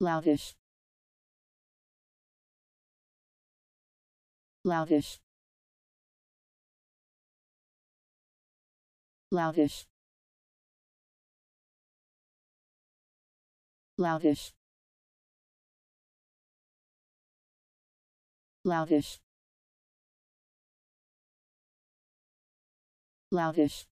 Loudish. Loudish. Loudish. Loudish. Loudish. Loudish.